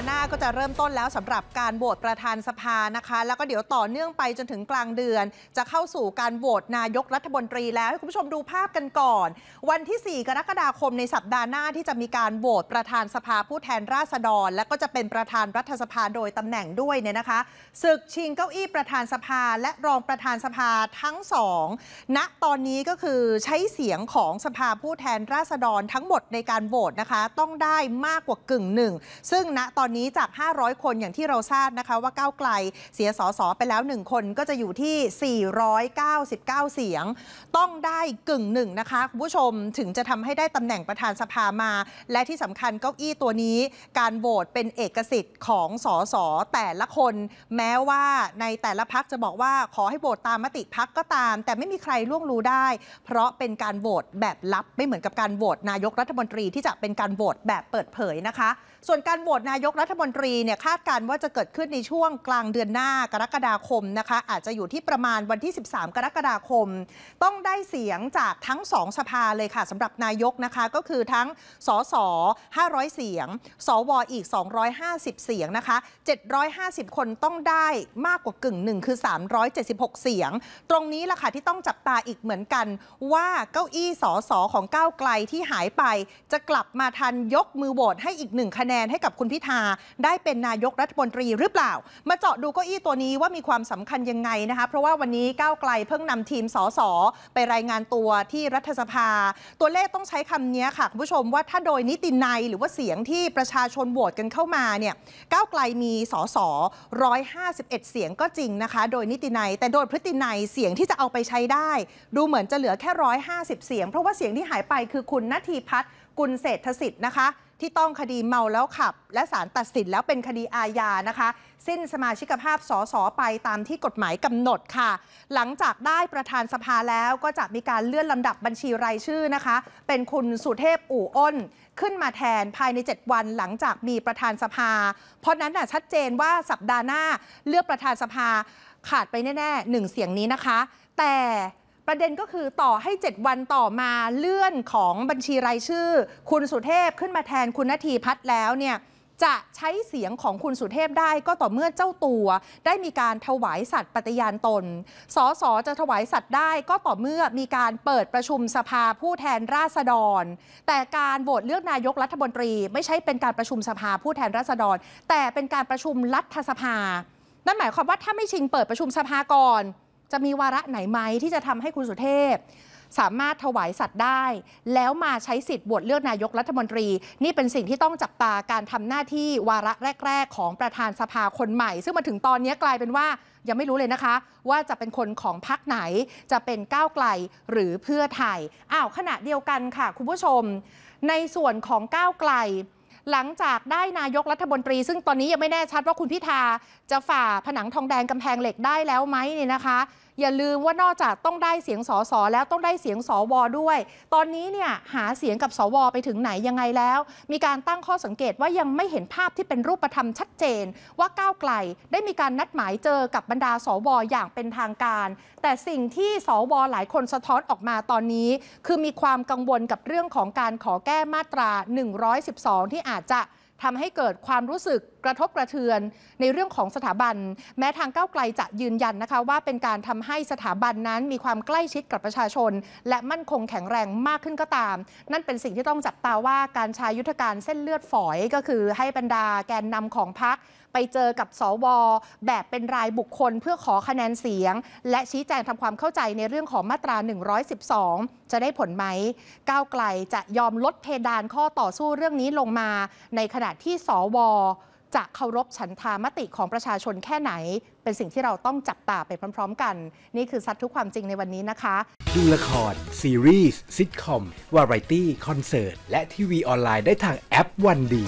ห์หน้าก็จะเริ่มต้นแล้วสำหรับการโหวตประธานสภานะคะ แล้วก็เดี๋ยวต่อเนื่องไปจนถึงกลางเดือน จะเข้าสู่การโหวตนายกรัฐมนตรีแล้วให้คุณผู้ชมดูภาพกันก่อน วันที่ 4 กรกฎาคมในสัปดาห์หน้า ที่จะมีการโหวตประธานสภาผู้แทนราษฎร และก็จะเป็นประธานรัฐสภาโดยตำแหน่งด้วยเนี่ยนะคะศึกชิงเก้าอี้ประธานสภาและรองประธานสภาทั้งสองณตอนนี้ก็คือใช้เสียงของสภาผู้แทนราษฎรทั้งหมดในการโหวตนะคะต้องได้มากกว่ากึ่งหนึ่งซึ่งณตอนนนี้จาก 500 คน อย่างที่เราทราบนะคะ ว่าก้าวไกล เสียสอสอไปแล้ว 1 คน ก็จะอยู่ที่ 499 เสียง ต้องได้กึ่งหนึ่งนะคะคุณผู้ชมถึงจะทำให้ได้ตำแหน่งประธานสภามา และที่สำคัญเก้าอี้ตัวนี้ การโหวตเป็นเอกสิทธิ์ของสอสอแต่ละคน แม้ว่าในแต่ละพักจะบอกว่าขอให้โหวตตามมติพักก็ตาม แต่ไม่มีใครล่วงรู้ได้ เพราะเป็นการโหวตแบบลับ ไม่เหมือนกับการโหวตนายกรัฐมนตรีที่จะเป็นการโหวตแบบเปิดเผยนะคะ ส่วนการโหวตนายกรัฐมนตรีเนี่ยคาดการว่าจะเกิดขึ้นในช่วงกลางเดือนหน้ากรกฎาคมนะคะ อาจจะอยู่ที่ประมาณวันที่ 13 กรกฎาคม ต้องได้เสียงจากทั้งสองสภาเลยค่ะสำหรับนายกนะคะก็คือทั้งสส500 เสียง สวอีก 250 เสียงนะคะ 750 คนต้องได้มากกว่ากึ่งหนึ่งคือ 376 เสียง ตรงนี้ล่ะค่ะที่ต้องจับตาอีกเหมือนกันว่าเก้าอี้สสของก้าวไกลที่หายไปจะกลับมาทันยกมือโหวตให้อีกหนึ่งคะแนนให้กับคุณพิธาได้เป็นนายกรัฐมนตรีหรือเปล่า มาเจาะดูเก้าอี้ตัวนี้ว่ามีความสำคัญยังไงนะคะ เพราะว่าวันนี้ก้าวไกลเพิ่งนำทีมสสไปรายงานตัวที่รัฐสภา ตัวเลขต้องใช้คํำนี้ค่ะคุณผู้ชมว่าถ้าโดยนิตินัยหรือว่าเสียงที่ประชาชนโหวตกันเข้ามาเนี่ย ก้าวไกลมีสส151 เสียงก็จริงนะคะ โดยนิตินัยแต่โดยพฤตินัยเสียงที่จะเอาไปใช้ได้ ดูเหมือนจะเหลือแค่ 150 เสียง เพราะว่าเสียงที่หายไปคือคุณนาทีพัฒน์กุลเศรษฐสิทธิ์นะคะที่ต้องคดีเมาแล้วขับ และสารตัดสินแล้วเป็นคดีอาญานะคะ สิ้นสมาชิกภาพสสไปตามที่กฎหมายกำหนดค่ะ หลังจากได้ประธานสภาแล้วก็จะมีการเลื่อนลำดับบัญชีรายชื่อนะคะ เป็นคุณสุเทพอู่อ้น ขึ้นมาแทนภายใน 7 วันหลังจากมีประธานสภา เพราะนั้นน่ะชัดเจนว่าสัปดาห์หน้าเลือกประธานสภาขาดไปแน่ๆหนึ่งเสียงนี้นะคะ แต่ประเด็นก็คือต่อให้ 7 วันต่อมาเลื่อนของบัญชีรายชื่อ คุณสุเทพขึ้นมาแทนคุณนทีพัฒน์แล้วเนี่ยจะใช้เสียงของคุณสุเทพได้ก็ต่อเมื่อเจ้าตัว ได้มีการถวายสัตย์ปฏิญาณตนสอสอจะถวายสัตย์ได้ก็ต่อเมื่อมีการเปิดประชุมสภาผู้แทนราษฎร แต่การโหวตเลือกนายกรัฐมนตรีไม่ใช่เป็นการประชุมสภาผู้แทนราษฎร แต่เป็นการประชุมรัฐสภานั่นหมายความว่าถ้าไม่ชิงเปิดประชุมสภาก่อนจะมีวาระไหนไหมที่จะทำให้คุณสุเทพ สามารถถวายสัตว์ได้ แล้วมาใช้สิทธิ์บวชเลือกนายกรัฐมนตรี นี่เป็นสิ่งที่ต้องจับตาการทำหน้าที่วาระแรกๆ ของประธานสภาคนใหม่ ซึ่งมาถึงตอนนี้กลายเป็นว่ายังไม่รู้เลยนะคะ ว่าจะเป็นคนของพักไหนจะเป็นก้าวไกลหรือเพื่อไทย อ้าวขณะเดียวกันค่ะคุณผู้ชม ในส่วนของก้าวไกลหลังจากได้นายกรัฐมนตรี ซึ่งตอนนี้ยังไม่แน่ชัดว่าคุณพิธา จะฝ่าผนังทองแดงกำแพงเหล็กได้แล้วไหมเนี่ยนะคะอย่าลืมว่านอกจากต้องได้เสียงสอสอแล้วต้องได้เสียงสว ด้วย ตอนนี้เนี่ย หาเสียงกับสวไปถึงไหนยังไงแล้ว มีการตั้งข้อสังเกตว่ายังไม่เห็นภาพที่เป็นรูปธรรมชัดเจนว่าก้าวไกลได้มีการนัดหมายเจอกับบรรดาสวอย่างเป็นทางการ แต่สิ่งที่สวหลายคนสะท้อนออกมาตอนนี้ คือมีความกังวลกับเรื่องของการขอแก้มาตรา 112 ที่อาจจะทำให้เกิดความรู้สึกกระทบกระเทือน ในเรื่องของสถาบัน แม้ทางก้าวไกลจะยืนยันนะคะว่าเป็นการทำให้สถาบันนั้น มีความใกล้ชิดกับประชาชน และมั่นคงแข็งแรงมากขึ้นก็ตาม นั่นเป็นสิ่งที่ต้องจับตาว่าการใช้ยุทธการเส้นเลือดฝอยก็คือให้บรรดาแกนนำของพรรคไปเจอกับสวแบบเป็นรายบุคคลเพื่อขอคะแนนเสียง และชี้แจงทำความเข้าใจในเรื่องของมาตรา 112 จะได้ผลไหมก้าวไกลจะยอมลดเพดานข้อต่อสู้เรื่องนี้ลงมาในขณะที่สว จะเคารพฉันทามติของประชาชนแค่ไหน เป็นสิ่งที่เราต้องจับตาไปพร้อม ๆ กัน นี่คือซัดทุกความจริงในวันนี้นะคะดูละครซีรีส์ซิทคอม วาไรตี้ คอนเสิร์ต และทีวีออนไลน์ได้ทางแอปวันดี